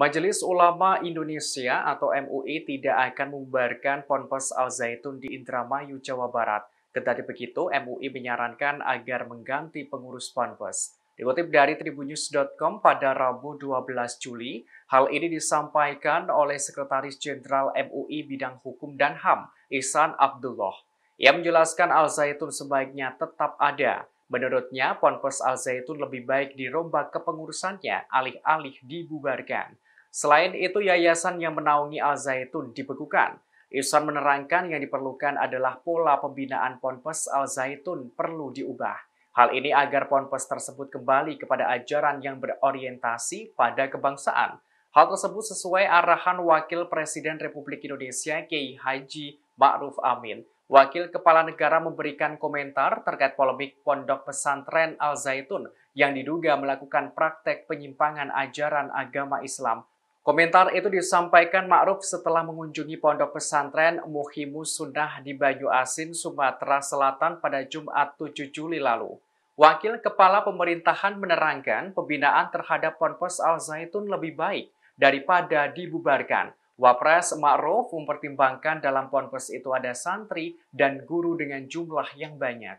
Majelis Ulama Indonesia atau MUI tidak akan membubarkan Ponpes Al Zaitun di Indramayu, Jawa Barat. Kendati begitu, MUI menyarankan agar mengganti pengurus Ponpes. Dikutip dari tribunnews.com pada Rabu 12 Juli, hal ini disampaikan oleh Sekretaris Jenderal MUI Bidang Hukum dan HAM, Ihsan Abdullah. Ia menjelaskan Al-Zaitun sebaiknya tetap ada. Menurutnya, Ponpes Al-Zaitun lebih baik dirombak kepengurusannya alih-alih dibubarkan. Selain itu, yayasan yang menaungi Al-Zaitun dibekukan. Ihsan menerangkan yang diperlukan adalah pola pembinaan Ponpes Al-Zaitun perlu diubah. Hal ini agar Ponpes tersebut kembali kepada ajaran yang berorientasi pada kebangsaan. Hal tersebut sesuai arahan Wakil Presiden Republik Indonesia Kiai Haji Ma'ruf Amin. Wakil Kepala Negara memberikan komentar terkait polemik Pondok Pesantren Al-Zaitun yang diduga melakukan praktek penyimpangan ajaran agama Islam Komentar itu disampaikan Ma'ruf setelah mengunjungi pondok pesantren Muhimu Sunnah di Banyu Asin, Sumatera Selatan pada Jumat 7 Juli lalu. Wakil Kepala Pemerintahan menerangkan pembinaan terhadap Ponpes Al-Zaitun lebih baik daripada dibubarkan. Wapres Ma'ruf mempertimbangkan dalam ponpes itu ada santri dan guru dengan jumlah yang banyak.